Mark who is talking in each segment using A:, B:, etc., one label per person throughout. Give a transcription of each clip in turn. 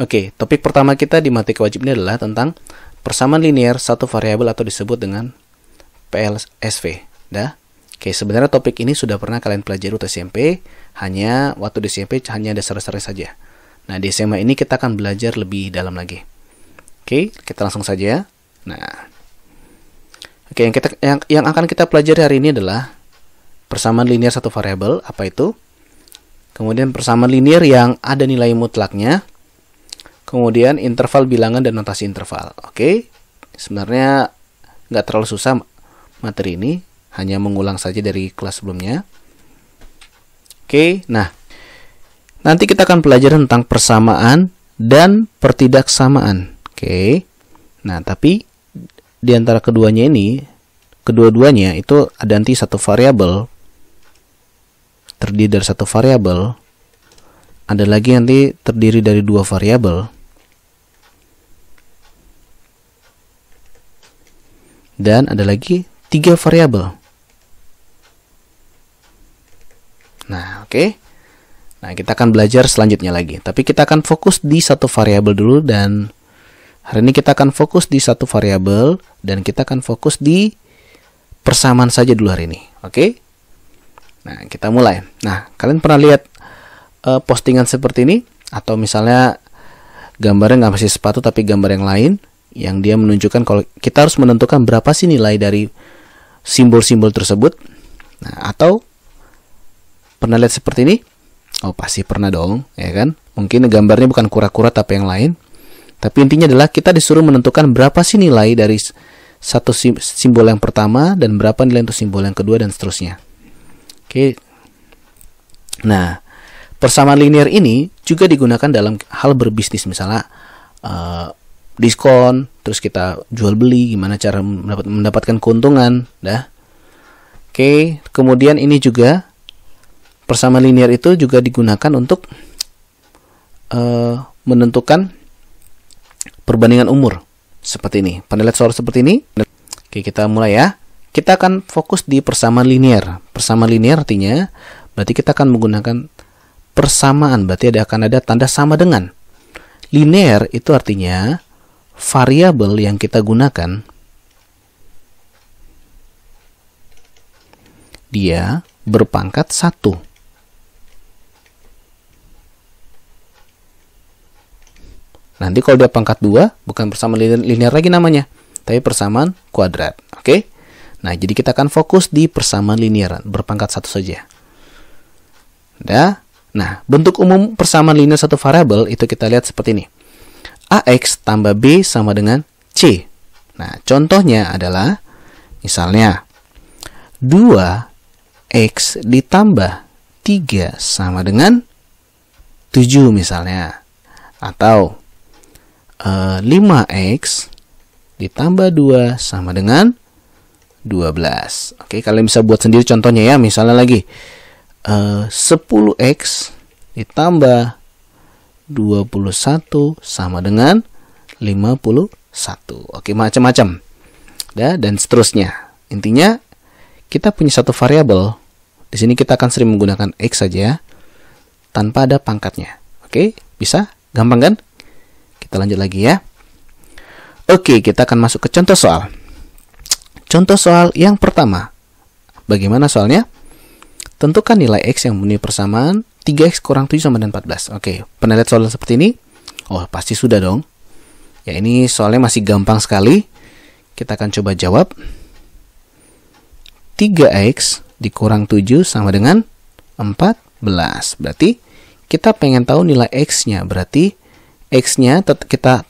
A: Oke, okay, topik pertama kita di materi wajib ini adalah tentang persamaan linear satu variabel atau disebut dengan PLSV. Dah. Oke, okay, sebenarnya topik ini sudah pernah kalian pelajari waktu SMP, hanya waktu di SMP hanya dasar-dasarnya saja. Nah, di SMA ini kita akan belajar lebih dalam lagi. Oke, okay, kita langsung saja. Nah, Oke, yang yang, yang akan kita pelajari hari ini adalah persamaan linear satu variabel, apa itu? Kemudian persamaan linear yang ada nilai mutlaknya, kemudian interval bilangan dan notasi interval. Oke, okay? sebenarnya nggak terlalu susah materi ini, hanya mengulang saja dari kelas sebelumnya. Oke, okay? nah nanti kita akan pelajari tentang persamaan dan pertidaksamaan. Oke, okay? nah tapi di antara keduanya ini, kedua-duanya itu ada nanti satu variabel terdiri dari satu variabel, ada lagi nanti terdiri dari dua variabel dan ada lagi tiga variabel. Nah, oke. Okay. Nah, kita akan belajar selanjutnya lagi, tapi kita akan fokus di satu variabel dulu dan hari ini kita akan fokus di satu variabel dan kita akan fokus di persamaan saja dulu hari ini, oke? Okay? Nah, kita mulai. Nah, kalian pernah lihat uh, postingan seperti ini atau misalnya gambarnya nggak masih sepatu tapi gambar yang lain? yang dia menunjukkan kalau kita harus menentukan berapa sih nilai dari simbol-simbol tersebut. Nah, atau pernah lihat seperti ini? Oh, pasti pernah dong, ya kan? Mungkin gambarnya bukan kura-kura tapi yang lain. Tapi intinya adalah kita disuruh menentukan berapa sih nilai dari satu simbol yang pertama dan berapa nilai untuk simbol yang kedua dan seterusnya. Oke. Nah, persamaan linear ini juga digunakan dalam hal berbisnis misalnya uh, diskon, terus kita jual beli, gimana cara mendapat, mendapatkan keuntungan, dah. Oke, kemudian ini juga persamaan linear itu juga digunakan untuk uh, menentukan perbandingan umur seperti ini. Pada solar soal seperti ini. Oke, kita mulai ya. Kita akan fokus di persamaan linear. Persamaan linear artinya berarti kita akan menggunakan persamaan, berarti ada akan ada tanda sama dengan. Linear itu artinya variabel yang kita gunakan dia berpangkat satu. Nanti kalau dia pangkat dua, bukan persamaan linear, linear lagi namanya, tapi persamaan kuadrat. Oke? Nah, jadi kita akan fokus di persamaan linear berpangkat satu saja. Nah, bentuk umum persamaan linear satu variabel itu kita lihat seperti ini. AX tambah B sama dengan C. Nah, contohnya adalah misalnya 2X ditambah 3 sama dengan 7 misalnya. Atau e, eh, 5X ditambah 2 sama dengan 12. Oke, kalian bisa buat sendiri contohnya ya. Misalnya lagi e, eh, 10X ditambah 21 sama dengan 51. Oke, macam-macam. Ya, dan seterusnya. Intinya kita punya satu variabel. Di sini kita akan sering menggunakan x saja ya, tanpa ada pangkatnya. Oke, bisa? Gampang kan? Kita lanjut lagi ya. Oke, kita akan masuk ke contoh soal. Contoh soal yang pertama. Bagaimana soalnya? Tentukan nilai x yang memenuhi persamaan 3x kurang 7 sama dengan 14. Oke, okay. pernah lihat soal seperti ini? Oh, pasti sudah dong. Ya, ini soalnya masih gampang sekali. Kita akan coba jawab. 3x dikurang 7 sama dengan 14. Berarti kita pengen tahu nilai x-nya. Berarti x-nya tet kita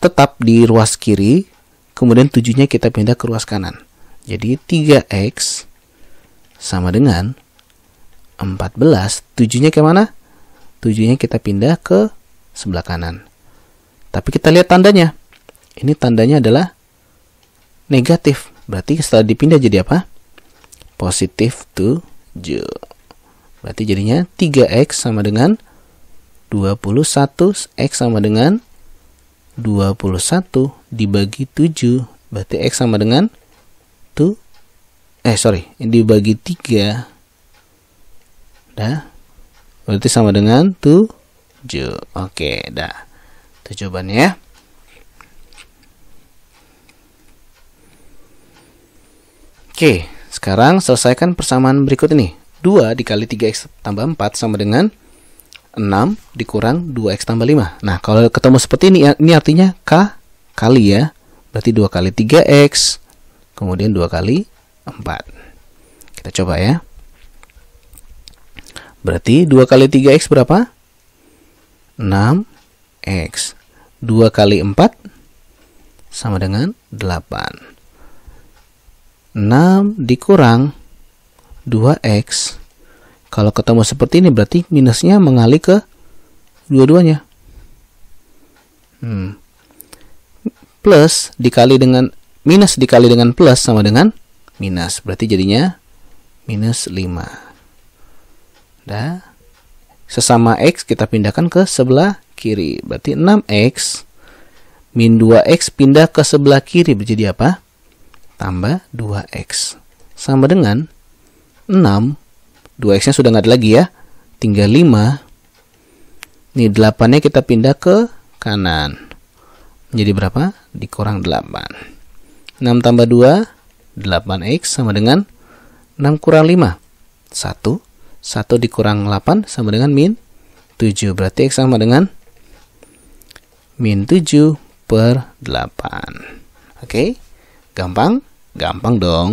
A: tetap di ruas kiri, kemudian 7-nya kita pindah ke ruas kanan. Jadi 3x sama dengan 14, tujuhnya kemana? Tujuhnya kita pindah ke sebelah kanan. Tapi kita lihat tandanya. Ini tandanya adalah negatif. Berarti setelah dipindah jadi apa? Positif 7. Berarti jadinya 3x sama dengan 21. X sama dengan 21 dibagi 7. Berarti x sama dengan 2. Eh sorry, dibagi 3 Dah. Berarti sama dengan 7. Oke, dah. Itu jawabannya ya. Oke, sekarang selesaikan persamaan berikut ini. 2 dikali 3x tambah 4 sama dengan 6 dikurang 2x tambah 5. Nah, kalau ketemu seperti ini, ini artinya K kali ya. Berarti 2 kali 3x, kemudian 2 kali 4. Kita coba ya. Berarti 2 kali 3x berapa? 6x. 2 kali 4 sama dengan 8. 6 dikurang 2x. Kalau ketemu seperti ini berarti minusnya mengalir ke dua-duanya. Hmm. Plus dikali dengan minus dikali dengan plus sama dengan minus. Berarti jadinya minus 5. Nah, sesama X kita pindahkan ke sebelah kiri. Berarti 6X min 2X pindah ke sebelah kiri menjadi apa? Tambah 2X. Sama dengan 6. 2X-nya sudah nggak ada lagi ya. Tinggal 5. Ini 8-nya kita pindah ke kanan. menjadi berapa? Dikurang 8. 6 tambah 2, 8X sama dengan 6 kurang 5. 1 1 dikurang 8 sama dengan min 7. Berarti X sama dengan min 7 per 8. Oke, gampang? Gampang dong.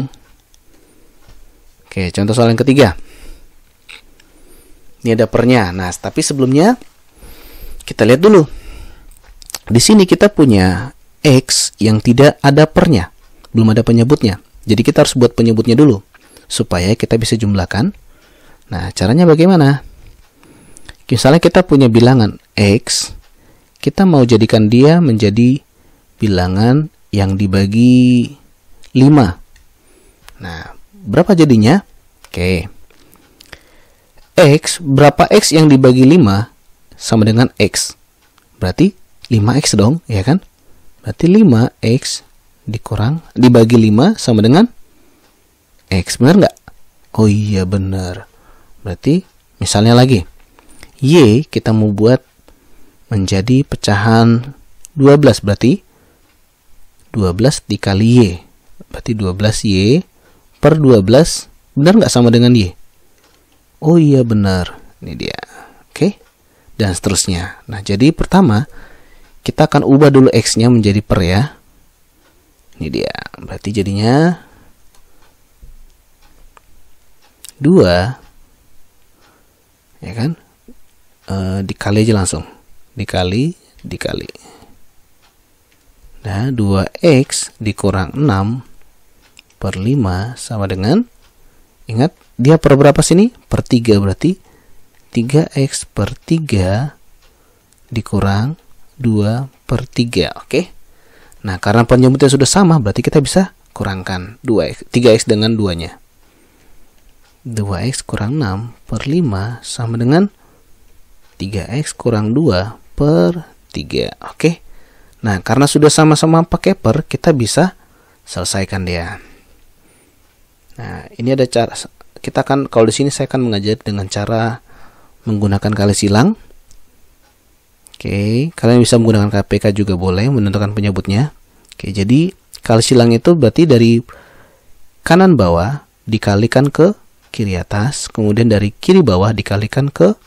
A: Oke, contoh soal yang ketiga. Ini ada pernya. Nah, tapi sebelumnya kita lihat dulu. Di sini kita punya X yang tidak ada pernya. Belum ada penyebutnya. Jadi kita harus buat penyebutnya dulu. Supaya kita bisa jumlahkan Nah, caranya bagaimana? Misalnya kita punya bilangan X, kita mau jadikan dia menjadi bilangan yang dibagi 5. Nah, berapa jadinya? Oke. X, berapa X yang dibagi 5 sama dengan X? Berarti 5X dong, ya kan? Berarti 5X dikurang, dibagi 5 sama dengan X, benar nggak? Oh iya benar. Berarti misalnya lagi Y kita mau buat menjadi pecahan 12 berarti 12 dikali Y berarti 12Y per 12 benar nggak sama dengan Y? Oh iya benar ini dia oke dan seterusnya nah jadi pertama kita akan ubah dulu X nya menjadi per ya ini dia berarti jadinya 2 ya kan e, dikali aja langsung dikali dikali nah 2x dikurang 6 per 5 sama dengan ingat dia per berapa sini per 3 berarti 3x per 3 dikurang 2 per 3 oke okay? nah karena penyebutnya sudah sama berarti kita bisa kurangkan 2x, 3x dengan 2 nya 2x kurang 6 per 5 sama dengan 3x kurang 2 per 3. Oke. Nah, karena sudah sama-sama pakai per, kita bisa selesaikan dia. Nah, ini ada cara kita akan kalau di sini saya akan mengajar dengan cara menggunakan kali silang. Oke, kalian bisa menggunakan KPK juga boleh menentukan penyebutnya. Oke, jadi kali silang itu berarti dari kanan bawah dikalikan ke kiri atas, kemudian dari kiri bawah dikalikan ke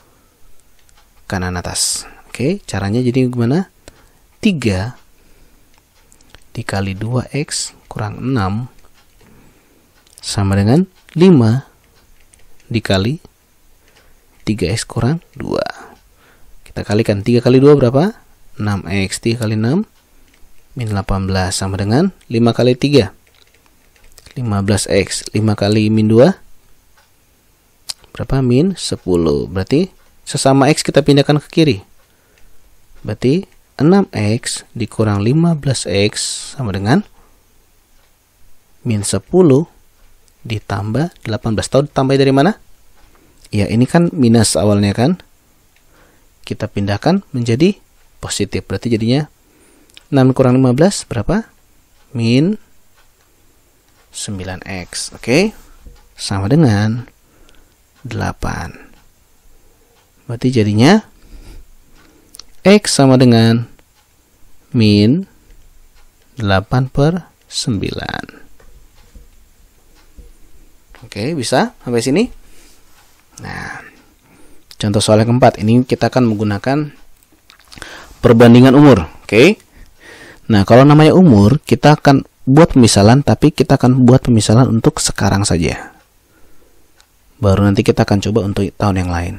A: kanan atas. Oke, caranya jadi gimana? 3 dikali 2x kurang 6 sama dengan 5 dikali 3x kurang 2. Kita kalikan 3 kali 2 berapa? 6x 3 kali 6 min 18 sama dengan 5 kali 3 15x 5 kali min 2 berapa min 10 berarti sesama x kita pindahkan ke kiri berarti 6x dikurang 15x sama dengan min 10 ditambah 18 tahun ditambah dari mana ya ini kan minus awalnya kan kita pindahkan menjadi positif berarti jadinya 6 kurang 15 berapa min 9x oke okay? sama dengan 8 berarti jadinya X sama dengan min 8 per 9 oke bisa sampai sini nah contoh soal yang keempat ini kita akan menggunakan perbandingan umur oke nah kalau namanya umur kita akan buat pemisalan tapi kita akan buat pemisalan untuk sekarang saja baru nanti kita akan coba untuk tahun yang lain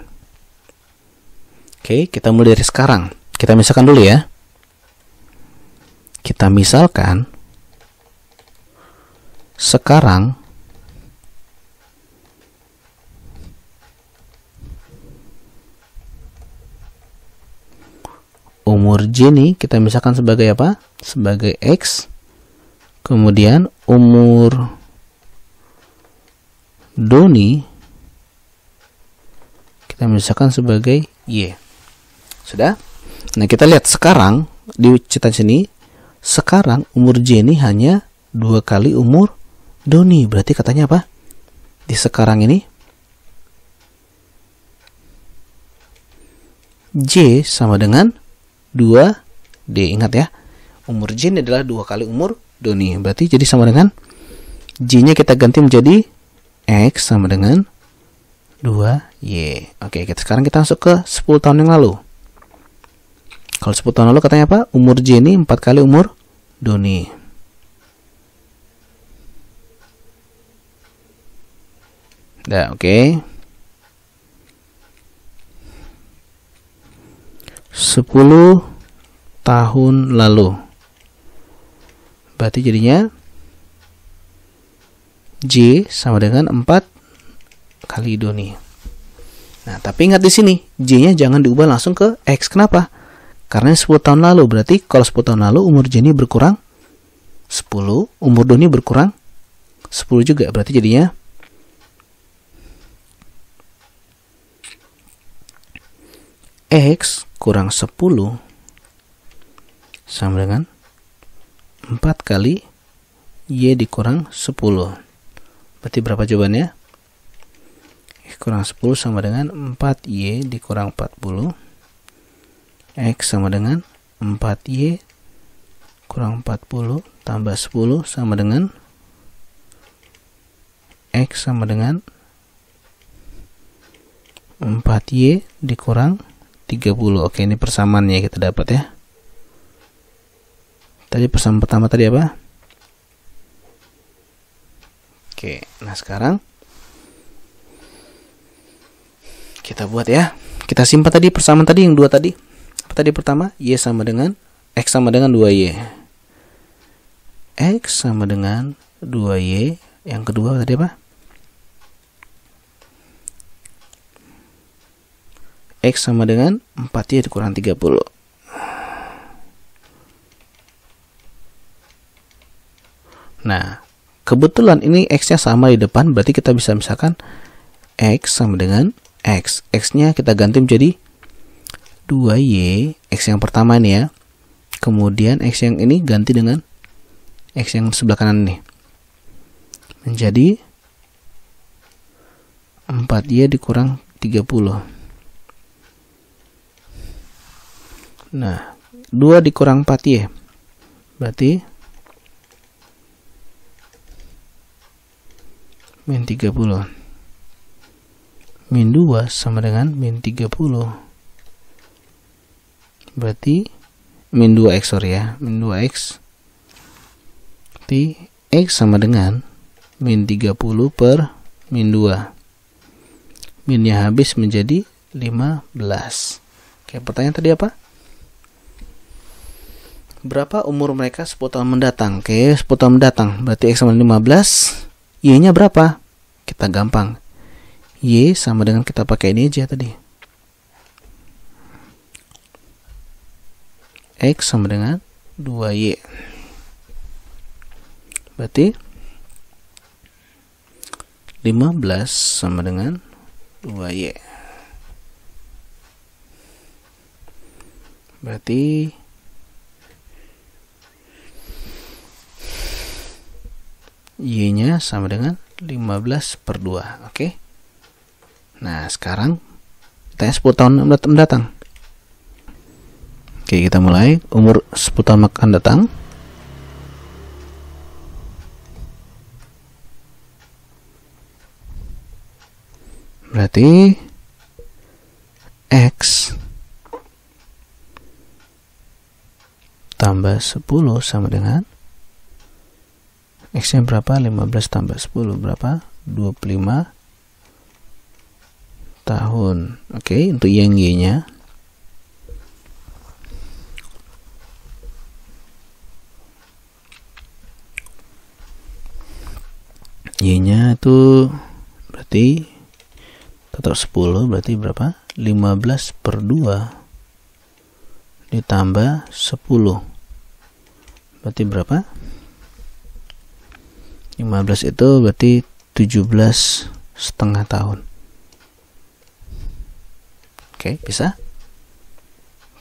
A: oke kita mulai dari sekarang kita misalkan dulu ya kita misalkan sekarang umur Jenny kita misalkan sebagai apa? Sebagai X. Kemudian umur Doni kita misalkan sebagai y sudah nah kita lihat sekarang di cetak sini sekarang umur jeni hanya dua kali umur Doni berarti katanya apa di sekarang ini J sama dengan 2D ingat ya umur J ini adalah dua kali umur Doni berarti jadi sama dengan J nya kita ganti menjadi X sama dengan 2 Y. Yeah. Oke, okay, kita sekarang kita masuk ke 10 tahun yang lalu. Kalau 10 tahun lalu katanya apa? Umur Jenny 4 kali umur Doni. Nah, oke. Okay. 10 tahun lalu. Berarti jadinya J sama dengan 4 kali Doni. Nah, tapi ingat di sini, J-nya jangan diubah langsung ke X. Kenapa? Karena 10 tahun lalu, berarti kalau 10 tahun lalu umur Jenny berkurang 10, umur Doni berkurang 10 juga, berarti jadinya X kurang 10 sama dengan 4 kali Y dikurang 10. Berarti berapa jawabannya? kurang 10 sama dengan 4Y dikurang 40 X sama dengan 4Y kurang 40 tambah 10 sama dengan X sama dengan 4Y dikurang 30 Oke ini persamaannya kita dapat ya Tadi persamaan pertama tadi apa? Oke, nah sekarang kita buat ya. Kita simpan tadi persamaan tadi yang dua tadi. Apa tadi pertama? Y sama dengan X sama dengan 2Y. X sama dengan 2Y. Yang kedua tadi apa? X sama dengan 4Y dikurang 30. Nah, kebetulan ini X-nya sama di depan, berarti kita bisa misalkan X sama dengan X. X-nya kita ganti menjadi 2Y. X yang pertama ini ya. Kemudian X yang ini ganti dengan X yang sebelah kanan nih, Menjadi 4Y dikurang 30. Nah, 2 dikurang 4Y. Berarti min 30 min 2 sama dengan min 30 berarti min 2x sorry ya min 2x berarti x sama dengan min 30 per min 2 minnya habis menjadi 15 oke pertanyaan tadi apa? berapa umur mereka 10 tahun mendatang oke 10 tahun mendatang berarti x sama 15 y nya berapa? kita gampang Y sama dengan kita pakai ini aja tadi. X sama dengan 2Y. Berarti 15 sama dengan 2Y. Berarti Y-nya sama dengan 15 per 2, oke? Okay? Nah, sekarang tanya 10 tahun mendatang. Oke, kita mulai. Umur 10 tahun akan datang. Berarti X tambah 10 sama dengan X-nya berapa? 15 tambah 10 berapa? 25 tahun. Oke, okay, untuk yang Y-nya. Y-nya itu berarti tetap 10 berarti berapa? 15 per 2 ditambah 10 berarti berapa? 15 itu berarti 17 setengah tahun Oke, bisa?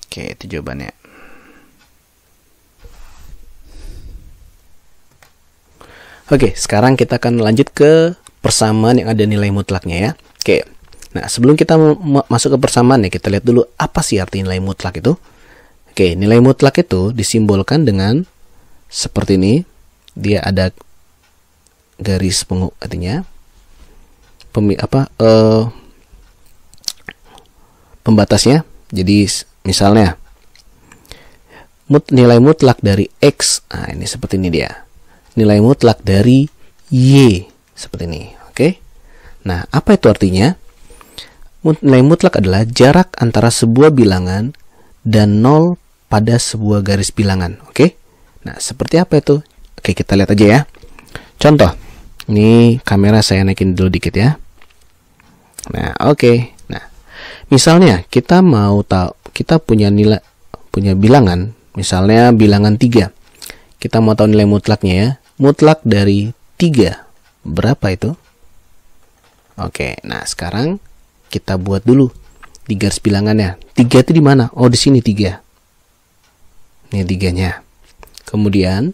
A: Oke, itu jawabannya. Oke, sekarang kita akan lanjut ke persamaan yang ada nilai mutlaknya ya. Oke. Nah, sebelum kita masuk ke persamaan ya, kita lihat dulu apa sih arti nilai mutlak itu. Oke, nilai mutlak itu disimbolkan dengan seperti ini. Dia ada garis pengu artinya pemi apa uh, pembatasnya. Jadi misalnya mut, nilai mutlak dari x, nah ini seperti ini dia. Nilai mutlak dari y seperti ini, oke? Nah, apa itu artinya? Nilai mutlak adalah jarak antara sebuah bilangan dan nol pada sebuah garis bilangan, oke? Nah, seperti apa itu? Oke, kita lihat aja ya. Contoh, ini kamera saya naikin dulu dikit ya. Nah, oke. Okay. Misalnya kita mau tahu kita punya nilai punya bilangan, misalnya bilangan 3. Kita mau tahu nilai mutlaknya ya. Mutlak dari 3 berapa itu? Oke, nah sekarang kita buat dulu di garis bilangannya. 3 itu di mana? Oh, di sini 3. Ini tiganya. Kemudian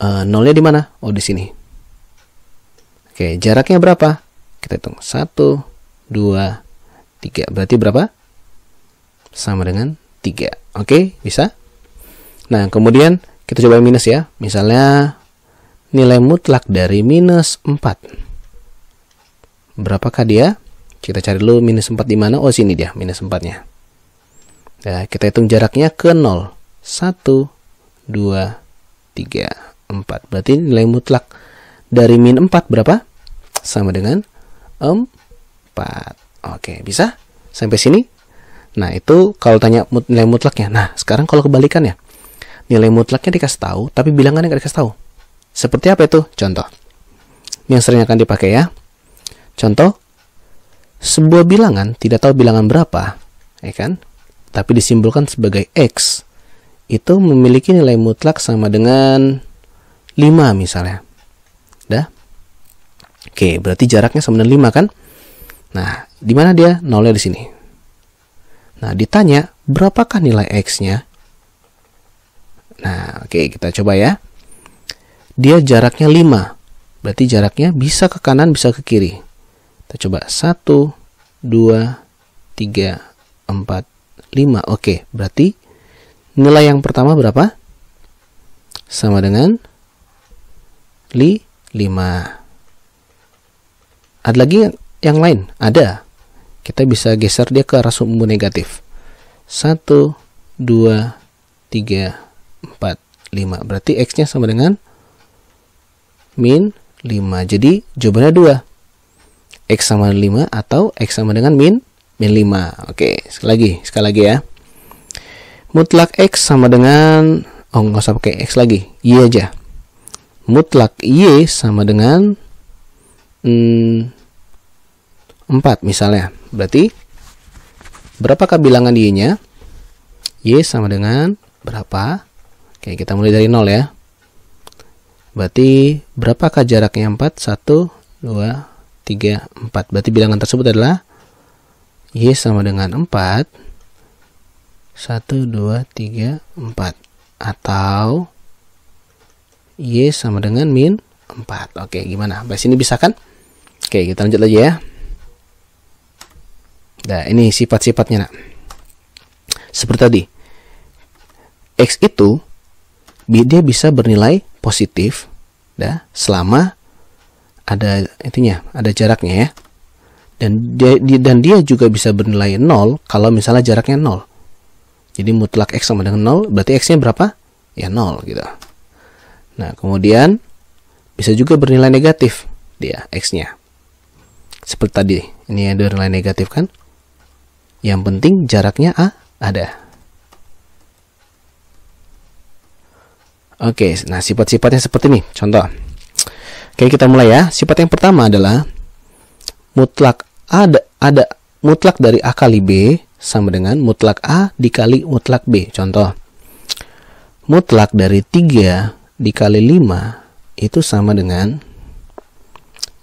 A: eh, nolnya di mana? Oh, di sini. Oke, jaraknya berapa? Kita hitung. 1 2 3 3. Berarti berapa? Sama dengan 3. Oke, bisa? Nah, kemudian kita coba minus ya. Misalnya nilai mutlak dari minus 4. Berapakah dia? Kita cari dulu minus 4 di mana? Oh, sini dia, minus 4-nya. Nah, ya, kita hitung jaraknya ke 0. 1, 2, 3, 4. Berarti nilai mutlak dari min 4 berapa? Sama dengan 4. Oke, bisa? Sampai sini? Nah, itu kalau tanya nilai mutlaknya. Nah, sekarang kalau kebalikannya. Nilai mutlaknya dikasih tahu, tapi bilangannya nggak dikasih tahu. Seperti apa itu? Contoh. Ini yang sering akan dipakai ya. Contoh, sebuah bilangan tidak tahu bilangan berapa, ya kan? Tapi disimpulkan sebagai X. Itu memiliki nilai mutlak sama dengan 5 misalnya. Dah? Oke, berarti jaraknya sama dengan 5 kan? Nah, di mana dia? Nolnya di sini. Nah, ditanya berapakah nilai x-nya? Nah, oke, okay, kita coba ya. Dia jaraknya 5. Berarti jaraknya bisa ke kanan, bisa ke kiri. Kita coba 1 2 3 4 5. Oke, berarti nilai yang pertama berapa? Sama dengan li 5. Ada lagi yang lain ada kita bisa geser dia ke arah sumbu negatif 1 2 3 4 5 berarti X nya sama dengan min 5 jadi jawabannya 2 X sama 5 atau X sama dengan min min 5 oke sekali lagi sekali lagi ya mutlak X sama dengan oh nggak usah pakai X lagi Y aja mutlak Y sama dengan hmm, 4 misalnya. Berarti berapakah bilangan Y-nya? Y sama dengan berapa? Oke, kita mulai dari 0 ya. Berarti berapakah jaraknya 4? 1, 2, 3, 4. Berarti bilangan tersebut adalah Y sama dengan 4. 1, 2, 3, 4. Atau Y sama dengan min 4. Oke, gimana? Sampai sini bisa kan? Oke, kita lanjut lagi ya. Nah, ini sifat-sifatnya, nak. Seperti tadi, X itu dia bisa bernilai positif ya, selama ada intinya ada jaraknya ya dan dia, dan dia juga bisa bernilai 0 kalau misalnya jaraknya 0 jadi mutlak x sama dengan 0 berarti x nya berapa ya 0 gitu nah kemudian bisa juga bernilai negatif dia x nya seperti tadi ini ada nilai negatif kan yang penting jaraknya A ada. Oke, nah sifat-sifatnya seperti ini. Contoh. Oke, kita mulai ya. Sifat yang pertama adalah mutlak A ada, ada mutlak dari A kali B sama dengan mutlak A dikali mutlak B. Contoh. Mutlak dari 3 dikali 5 itu sama dengan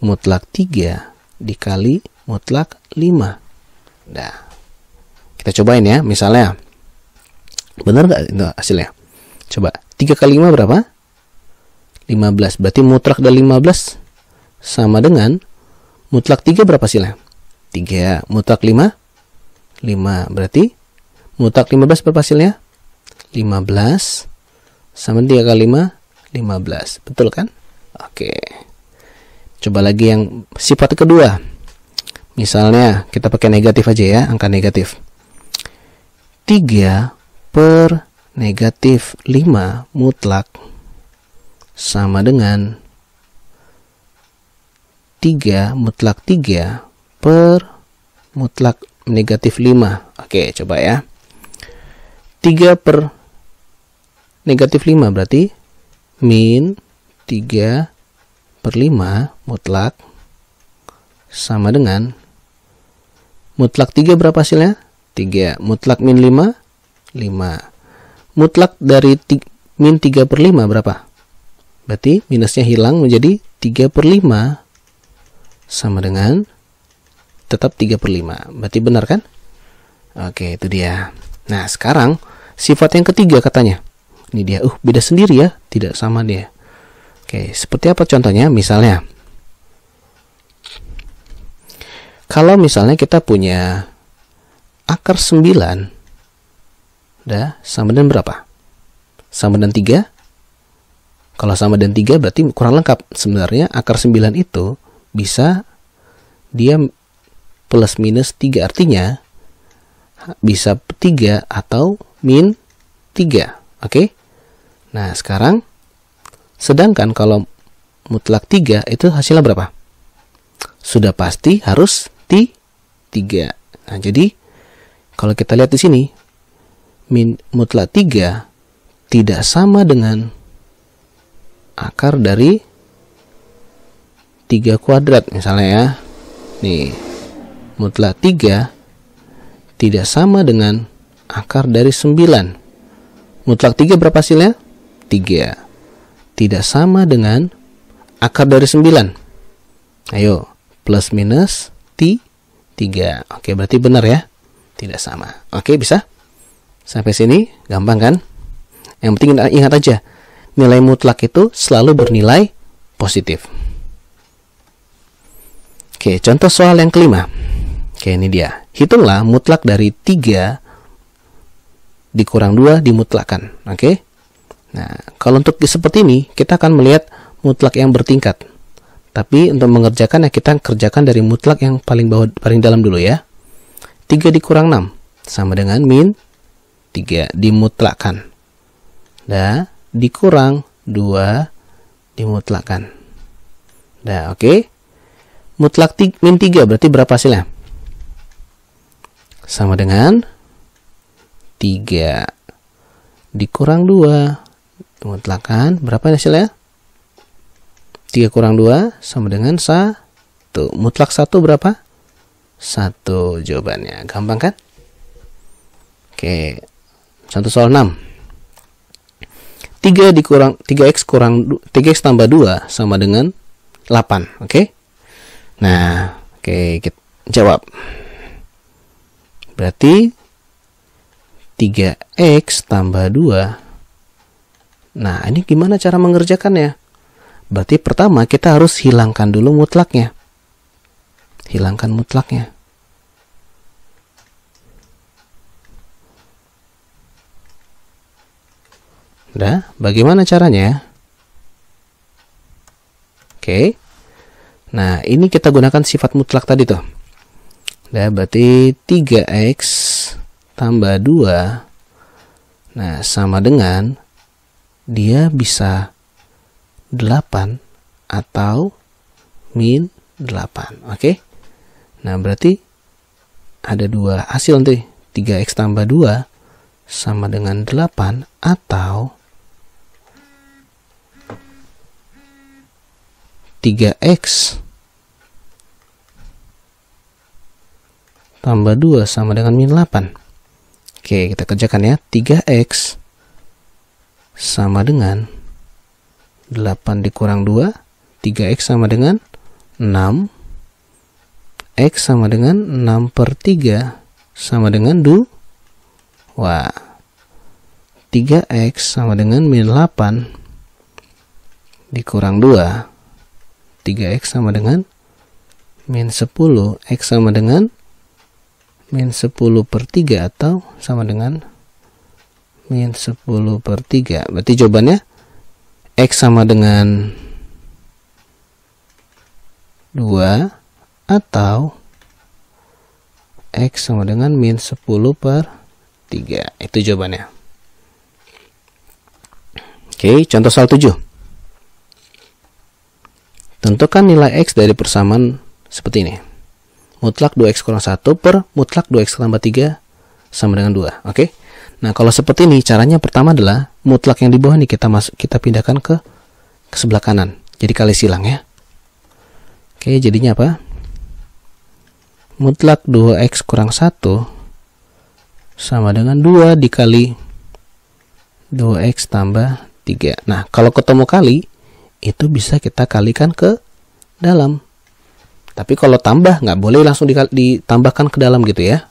A: mutlak 3 dikali mutlak 5. Nah, kita cobain ya, misalnya. Benar nggak itu hasilnya? Coba, 3 kali 5 berapa? 15. Berarti mutlak dari 15 sama dengan mutlak 3 berapa hasilnya? 3. Mutlak 5? 5. Berarti mutlak 15 berapa hasilnya? 15 sama 3 kali 5 15 betul kan oke coba lagi yang sifat kedua misalnya kita pakai negatif aja ya angka negatif 3 per negatif 5 mutlak sama dengan 3 mutlak 3 per mutlak negatif 5. Oke, coba ya. 3 per negatif 5 berarti min 3 per 5 mutlak sama dengan mutlak 3 berapa hasilnya? 3 ya. mutlak min 5 5 mutlak dari min 3 per 5 berapa berarti minusnya hilang menjadi 3 per 5 sama dengan tetap 3 per 5 berarti benar kan oke itu dia nah sekarang sifat yang ketiga katanya ini dia uh beda sendiri ya tidak sama dia oke seperti apa contohnya misalnya kalau misalnya kita punya akar 9 dah sama dengan berapa? Sama dengan 3? Kalau sama dengan 3 berarti kurang lengkap. Sebenarnya akar 9 itu bisa dia plus minus 3 artinya bisa 3 atau min 3. Oke? Okay? Nah, sekarang sedangkan kalau mutlak 3 itu hasilnya berapa? Sudah pasti harus ti 3. Nah, jadi kalau kita lihat di sini, min mutlak 3 tidak sama dengan akar dari 3 kuadrat misalnya ya. Nih, mutlak 3 tidak sama dengan akar dari 9. Mutlak 3 berapa hasilnya? 3. Tidak sama dengan akar dari 9. Ayo, plus minus t 3. Oke, berarti benar ya tidak sama. Oke, bisa? Sampai sini gampang kan? Yang penting ingat aja, nilai mutlak itu selalu bernilai positif. Oke, contoh soal yang kelima. Oke, ini dia. Hitunglah mutlak dari 3 dikurang 2 dimutlakkan. Oke? Nah, kalau untuk seperti ini, kita akan melihat mutlak yang bertingkat. Tapi untuk mengerjakannya, kita kerjakan dari mutlak yang paling bawah, paling dalam dulu ya. 3 dikurang 6 sama dengan min 3 dimutlakkan. Nah, dikurang 2 dimutlakkan. Nah, oke. Okay. Mutlak tiga, min 3 berarti berapa hasilnya? Sama dengan 3 dikurang 2 dimutlakkan. Berapa hasilnya? 3 kurang 2 sama dengan 1. Mutlak 1 berapa? satu jawabannya. Gampang kan? Oke. Contoh soal 6. 3 dikurang 3x kurang 3x tambah 2 sama dengan 8, oke? Nah, oke kita jawab. Berarti 3x tambah 2. Nah, ini gimana cara mengerjakannya? Berarti pertama kita harus hilangkan dulu mutlaknya hilangkan mutlaknya. Nah, bagaimana caranya? Oke. Nah, ini kita gunakan sifat mutlak tadi tuh. Nah, berarti 3x tambah 2. Nah, sama dengan dia bisa 8 atau min 8. Oke. Okay? Nah, berarti ada dua hasil nanti. 3x tambah 2 sama dengan 8 atau 3x tambah 2 sama dengan min 8. Oke, kita kerjakan ya. 3x sama dengan 8 dikurang 2. 3x sama dengan 6 X sama dengan 6 per 3 sama dengan 2. 3X sama dengan min 8 dikurang 2. 3X sama dengan min 10. X sama dengan min 10 per 3 atau sama dengan min 10 per 3. Berarti jawabannya X sama dengan 2 atau X sama dengan min 10 per 3 itu jawabannya oke contoh soal 7 tentukan nilai X dari persamaan seperti ini mutlak 2X kurang 1 per mutlak 2X tambah 3 sama dengan 2 oke nah kalau seperti ini caranya pertama adalah mutlak yang di bawah ini kita masuk kita pindahkan ke ke sebelah kanan jadi kali silang ya oke jadinya apa mutlak 2x kurang 1 sama dengan 2 dikali 2x tambah 3. Nah, kalau ketemu kali, itu bisa kita kalikan ke dalam. Tapi kalau tambah, nggak boleh langsung ditambahkan ke dalam gitu ya.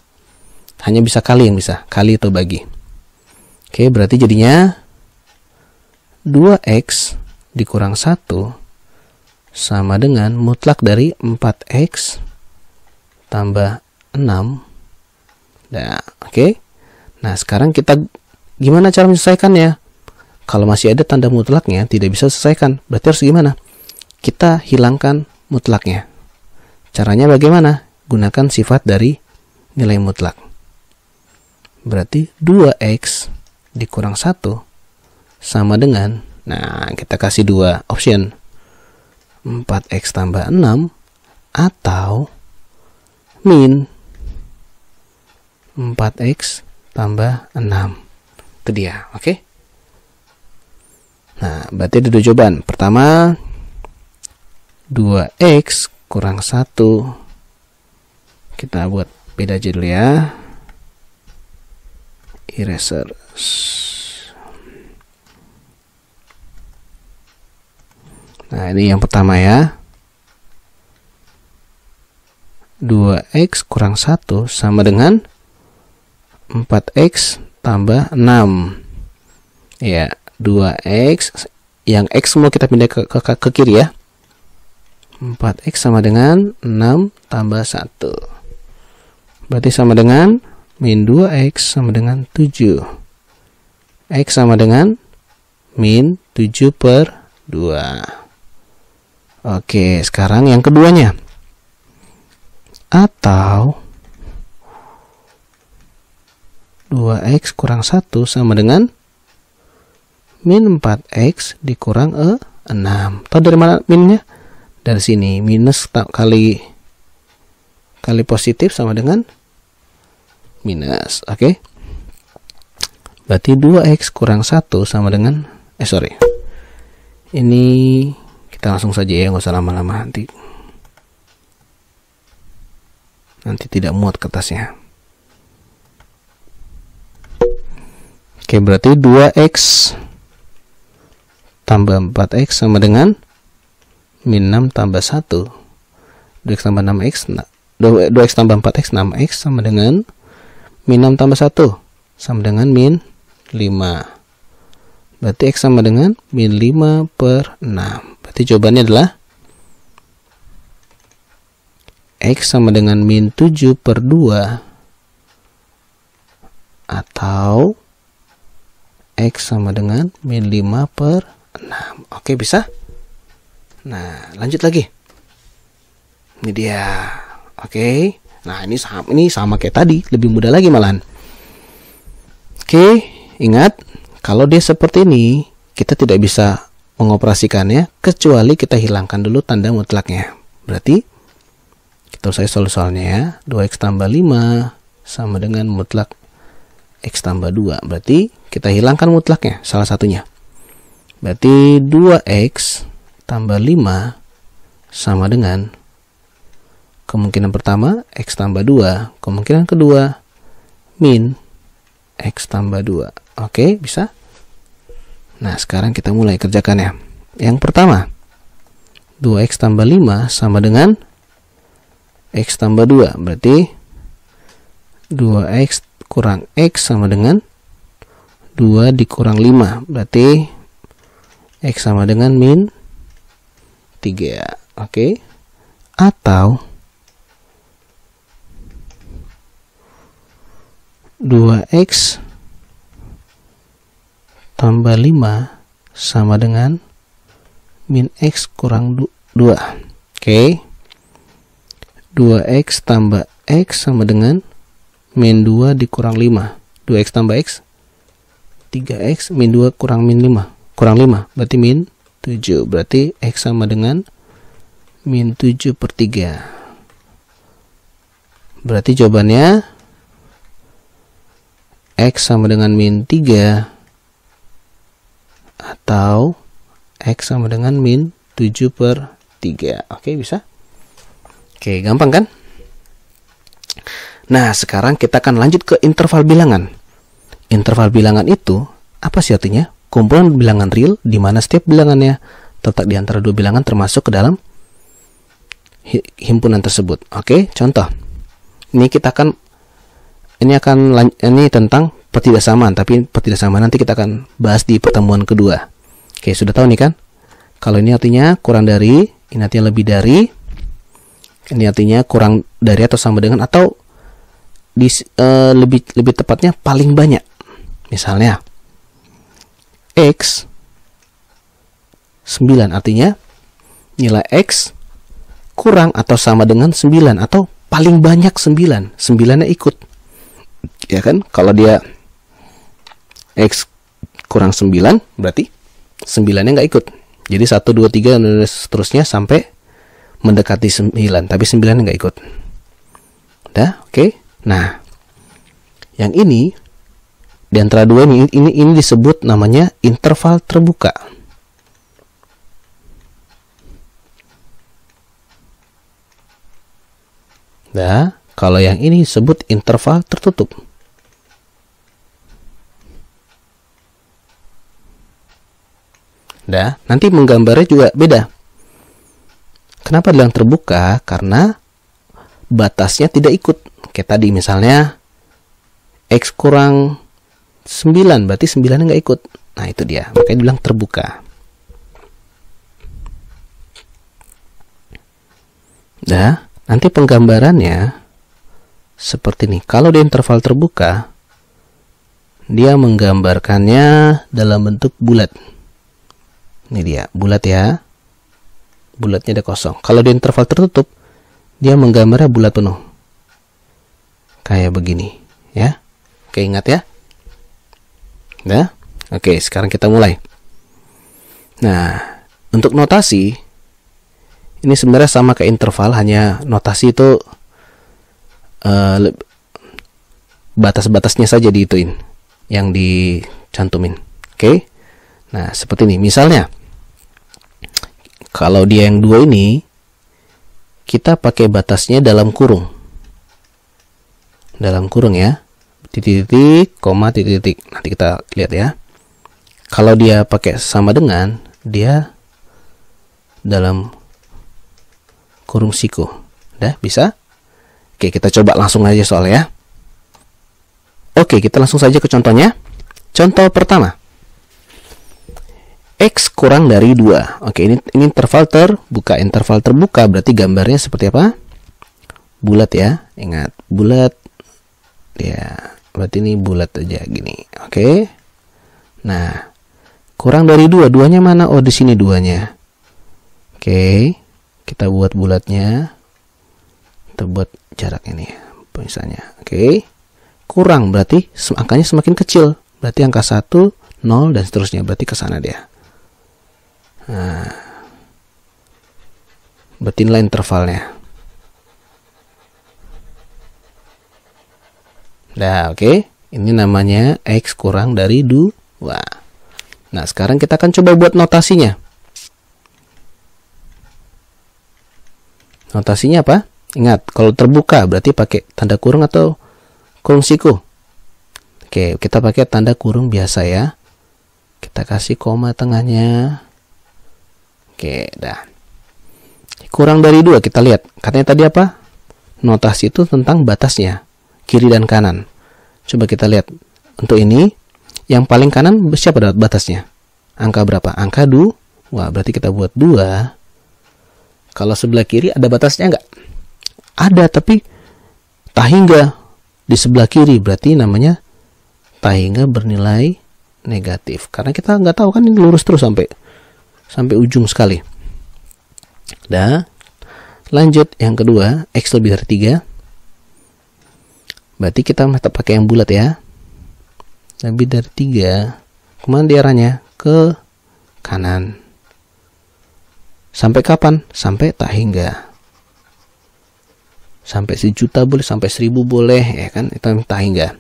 A: Hanya bisa kali yang bisa, kali atau bagi. Oke, berarti jadinya 2x dikurang 1 sama dengan mutlak dari 4x tambah 6 nah ya, oke okay. nah sekarang kita gimana cara menyelesaikannya kalau masih ada tanda mutlaknya tidak bisa selesaikan berarti harus gimana kita hilangkan mutlaknya caranya bagaimana gunakan sifat dari nilai mutlak berarti 2x dikurang 1 sama dengan nah kita kasih dua option 4x tambah 6 atau min 4x tambah 6 itu dia oke okay? nah berarti ada dua jawaban pertama 2x kurang 1 kita buat beda aja dulu ya eraser nah ini yang pertama ya 2x kurang 1 sama dengan 4x tambah 6 ya 2x yang x semua kita pindah ke, ke, ke kiri ya 4x sama dengan 6 tambah 1 berarti sama dengan min 2x sama dengan 7 x sama dengan min 7 per 2 oke sekarang yang keduanya atau 2x kurang 1 sama dengan min 4x dikurang e 6 tahu dari mana minnya? dari sini minus kali kali positif sama dengan minus oke okay? berarti 2x kurang 1 sama dengan eh sorry ini kita langsung saja ya nggak usah lama-lama nanti nanti tidak muat kertasnya oke berarti 2x tambah 4x sama dengan min 6 tambah 1 2x tambah 6x 2x tambah 4x 6x sama dengan min 6 tambah 1 sama dengan min 5 berarti x sama dengan min 5 per 6 berarti jawabannya adalah X sama dengan min 7 per 2 atau X sama dengan min 5 per 6 oke bisa? nah lanjut lagi ini dia oke nah ini sama, ini sama kayak tadi lebih mudah lagi malahan oke ingat kalau dia seperti ini kita tidak bisa mengoperasikannya kecuali kita hilangkan dulu tanda mutlaknya berarti kita usai soal-soalnya ya. 2x tambah 5 sama dengan mutlak x tambah 2. Berarti kita hilangkan mutlaknya, salah satunya. Berarti 2x tambah 5 sama dengan kemungkinan pertama x tambah 2, kemungkinan kedua min x tambah 2. Oke, bisa? Nah, sekarang kita mulai kerjakan ya. Yang pertama, 2x tambah 5 sama dengan X tambah 2 berarti 2X kurang X sama dengan 2 dikurang 5 berarti X sama dengan min 3 oke okay? atau 2X tambah 5 sama dengan min X kurang 2 oke okay? 2x tambah x sama dengan min 2 dikurang 5 2x tambah x 3x min 2 kurang min 5 kurang 5 berarti min 7 berarti x sama dengan min 7 per 3 berarti jawabannya x sama dengan min 3 atau x sama dengan min 7 per 3 oke bisa Oke, gampang kan? Nah, sekarang kita akan lanjut ke interval bilangan. Interval bilangan itu apa sih artinya? Kumpulan bilangan real di mana setiap bilangannya terletak di antara dua bilangan termasuk ke dalam himpunan tersebut. Oke, contoh. Ini kita akan ini akan ini tentang pertidaksamaan, tapi pertidaksamaan nanti kita akan bahas di pertemuan kedua. Oke, sudah tahu nih kan? Kalau ini artinya kurang dari, ini artinya lebih dari, ini artinya kurang dari atau sama dengan atau di, e, lebih lebih tepatnya paling banyak misalnya x 9 artinya nilai x kurang atau sama dengan 9 atau paling banyak 9 9 nya ikut ya kan kalau dia x kurang 9 berarti 9 nya nggak ikut jadi 1, 2, 3 dan seterusnya sampai mendekati 9 tapi 9 nggak ikut dah oke okay? nah yang ini di antara dua ini, ini ini disebut namanya interval terbuka dah kalau yang ini disebut interval tertutup dah nanti menggambarnya juga beda Kenapa bilang terbuka? Karena batasnya tidak ikut. Kayak tadi misalnya X kurang 9, berarti 9 nggak ikut. Nah itu dia, makanya bilang terbuka. Nah, nanti penggambarannya seperti ini. Kalau di interval terbuka, dia menggambarkannya dalam bentuk bulat. Ini dia, bulat ya bulatnya ada kosong. Kalau di interval tertutup, dia menggambarnya bulat penuh. Kayak begini, ya. Oke, ingat ya. Nah, oke, sekarang kita mulai. Nah, untuk notasi, ini sebenarnya sama ke interval, hanya notasi itu uh, batas-batasnya saja diituin, yang dicantumin. Oke, nah seperti ini. Misalnya, kalau dia yang dua ini, kita pakai batasnya dalam kurung. Dalam kurung ya. Titik-titik, koma, titik-titik. Nanti kita lihat ya. Kalau dia pakai sama dengan, dia dalam kurung siku. Udah, bisa? Oke, kita coba langsung aja soal ya. Oke, kita langsung saja ke contohnya. Contoh pertama. X kurang dari 2. Oke, ini, ini interval terbuka. Interval terbuka berarti gambarnya seperti apa? Bulat ya. Ingat, bulat. Ya, berarti ini bulat aja gini. Oke. Nah, kurang dari 2. Duanya mana? Oh, di sini duanya. Oke. Kita buat bulatnya. Kita buat jarak ini misalnya. Oke. Kurang berarti angkanya semakin kecil. Berarti angka 1, 0 dan seterusnya. Berarti ke sana dia. Nah, hmm. betinlah intervalnya. Nah, oke. Okay. Ini namanya X kurang dari 2. Nah, sekarang kita akan coba buat notasinya. Notasinya apa? Ingat, kalau terbuka berarti pakai tanda kurung atau kurung siku. Oke, kita pakai tanda kurung biasa ya. Kita kasih koma tengahnya. Oke, dah. Kurang dari dua kita lihat. Katanya tadi apa? Notasi itu tentang batasnya, kiri dan kanan. Coba kita lihat. Untuk ini, yang paling kanan siapa dapat batasnya? Angka berapa? Angka 2. Wah, berarti kita buat 2. Kalau sebelah kiri ada batasnya nggak? Ada, tapi tak hingga di sebelah kiri. Berarti namanya tak hingga bernilai negatif. Karena kita nggak tahu kan ini lurus terus sampai sampai ujung sekali dah lanjut yang kedua X lebih dari 3 berarti kita tetap pakai yang bulat ya lebih dari 3 kemana diarahnya ke kanan sampai kapan? sampai tak hingga sampai sejuta boleh sampai seribu boleh ya kan itu tak hingga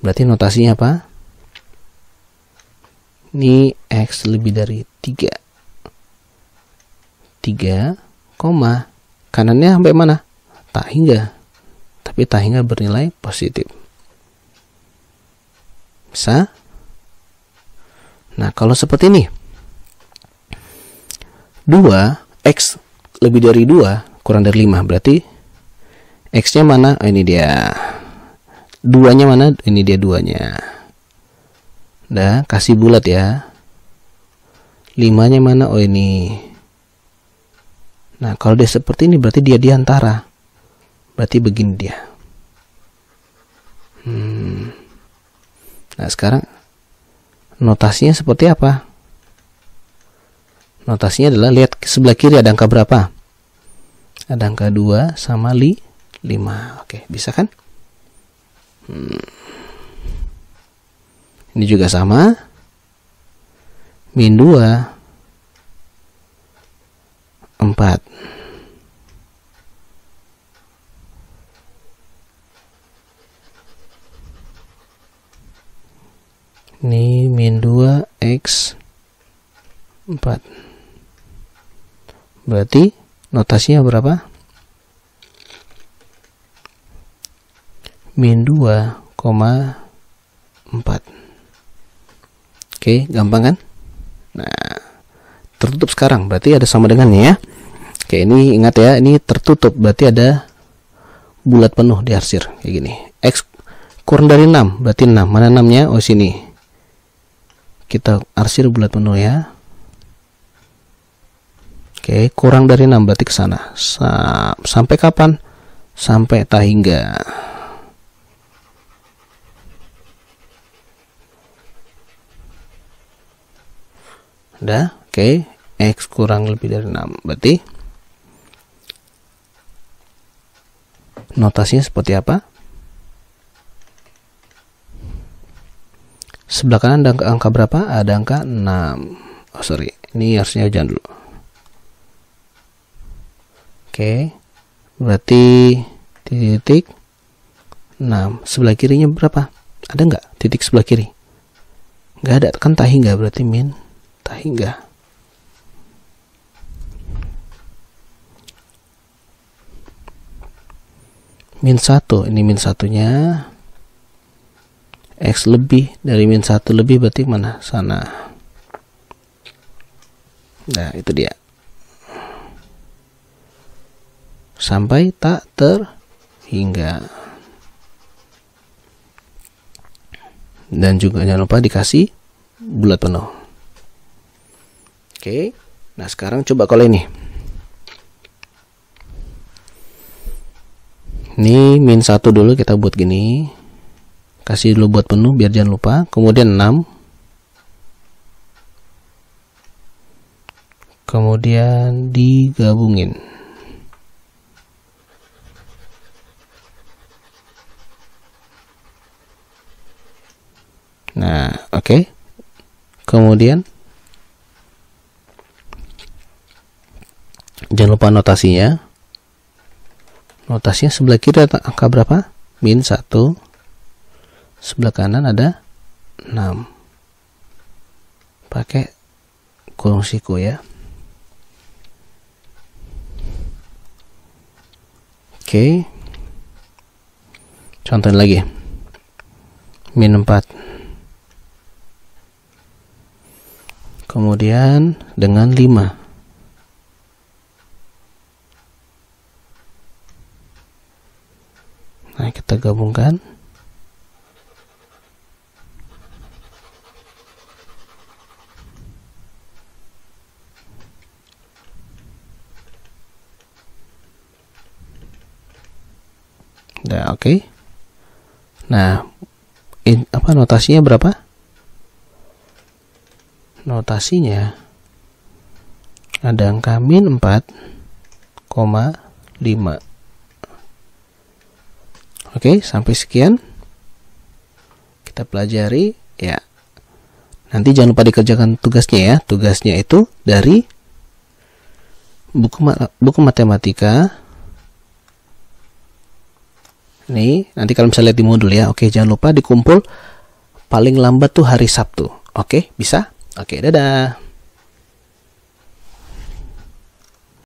A: berarti notasinya apa ini X lebih dari 3 3, koma. Kanannya sampai mana? Tak hingga. Tapi tak hingga bernilai positif. Bisa? Nah, kalau seperti ini. 2, X lebih dari 2, kurang dari 5. Berarti X-nya mana? Oh, ini dia. Duanya mana? Ini dia duanya. Nah, kasih bulat ya. 5-nya mana? Oh, ini Nah, kalau dia seperti ini berarti dia diantara. Berarti begini dia. Hmm. Nah, sekarang notasinya seperti apa? Notasinya adalah lihat sebelah kiri ada angka berapa? Ada angka 2 sama li 5. Oke, bisa kan? Hmm. Ini juga sama. Min 2 4 ini min 2 x 4 berarti notasinya berapa? min 2, 4 oke gampang kan? nah tertutup sekarang berarti ada sama dengannya ya oke ini ingat ya ini tertutup berarti ada bulat penuh di arsir kayak gini x kurang dari 6 berarti 6 mana 6 nya oh sini kita arsir bulat penuh ya Oke, kurang dari 6 berarti ke sana. sampai kapan? Sampai tak hingga. Udah? Oke, okay. X kurang lebih dari 6. Berarti notasinya seperti apa? Sebelah kanan ada angka berapa? Ada angka 6. Oh sorry, ini harusnya jangan dulu. Oke, okay. berarti titik 6. Sebelah kirinya berapa? Ada nggak titik sebelah kiri? Nggak ada, kan tak nggak berarti min tahi nggak? min 1 ini min satunya X lebih dari min 1 lebih berarti mana sana nah itu dia sampai tak terhingga dan juga jangan lupa dikasih bulat penuh oke nah sekarang coba kalau ini ini min 1 dulu kita buat gini kasih dulu buat penuh biar jangan lupa kemudian 6 kemudian digabungin nah oke okay. kemudian jangan lupa notasinya notasinya sebelah kiri ada angka berapa? min 1 sebelah kanan ada 6 pakai kurung siku ya oke okay. contohin lagi min 4 kemudian dengan 5 nah kita gabungkan Nah, oke. Okay. Nah, in, apa notasinya berapa? Notasinya ada angka min 4,5. Oke, sampai sekian. Kita pelajari ya. Nanti jangan lupa dikerjakan tugasnya ya. Tugasnya itu dari buku buku matematika. Nih, nanti kalian bisa lihat di modul ya. Oke, jangan lupa dikumpul paling lambat tuh hari Sabtu. Oke, bisa? Oke, dadah.